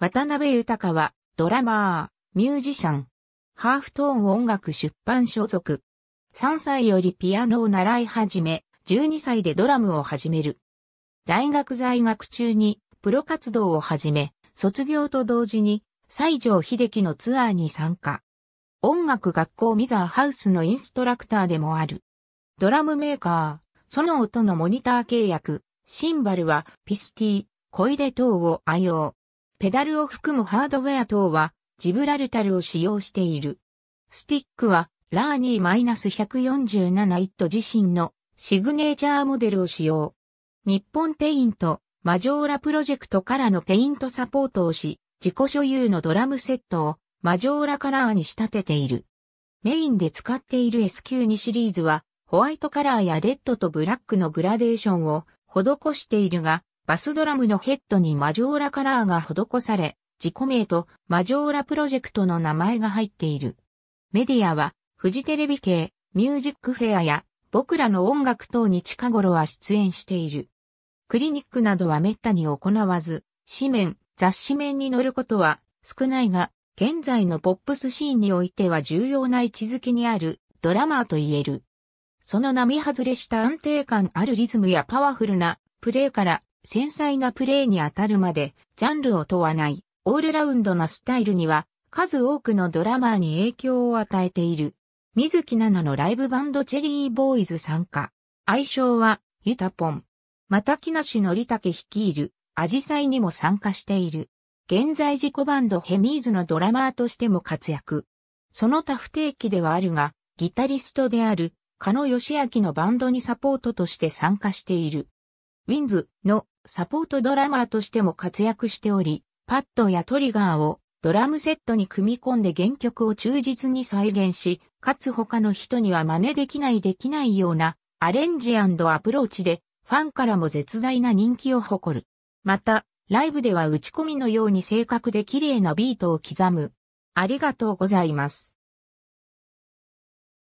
渡辺豊は、ドラマー、ミュージシャン。ハーフトーン音楽出版所属。3歳よりピアノを習い始め、12歳でドラムを始める。大学在学中にプロ活動を始め、卒業と同時に西城秀樹のツアーに参加。音楽学校ミザーハウスのインストラクターでもある。ドラムメーカー、その音のモニター契約、シンバルはピスティ、小出等を愛用。ペダルを含むハードウェア等はジブラルタルを使用している。スティックはラーニー -147 イット自身のシグネーチャーモデルを使用。日本ペイント、マジョーラプロジェクトからのペイントサポートをし、自己所有のドラムセットをマジョーラカラーに仕立てている。メインで使っている SQ2 シリーズは、ホワイトカラーやレッドとブラックのグラデーションを施しているが、バスドラムのヘッドにマジョーラカラーが施され、自己名とマジョーラプロジェクトの名前が入っている。メディアは、フジテレビ系、ミュージックフェアや、僕らの音楽等に近頃は出演している。クリニックなどは滅多に行わず、紙面、雑誌面に載ることは少ないが、現在のポップスシーンにおいては重要な位置づけにあるドラマーと言える。その波外れした安定感あるリズムやパワフルなプレイから繊細なプレーに当たるまで、ジャンルを問わない、オールラウンドなスタイルには、数多くのドラマーに影響を与えている。水木奈々のライブバンドチェリーボーイズ参加。愛称は、ユタポン。また木梨のりたけ率いる、アジサイにも参加している。現在自己バンドヘミーズのドラマーとしても活躍。その他不定期ではあるが、ギタリストである、加野義明のバンドにサポートとして参加している。ウィンズのサポートドラマーとしても活躍しており、パッドやトリガーをドラムセットに組み込んで原曲を忠実に再現し、かつ他の人には真似できないできないようなアレンジアプローチでファンからも絶大な人気を誇る。また、ライブでは打ち込みのように正確で綺麗なビートを刻む。ありがとうございます。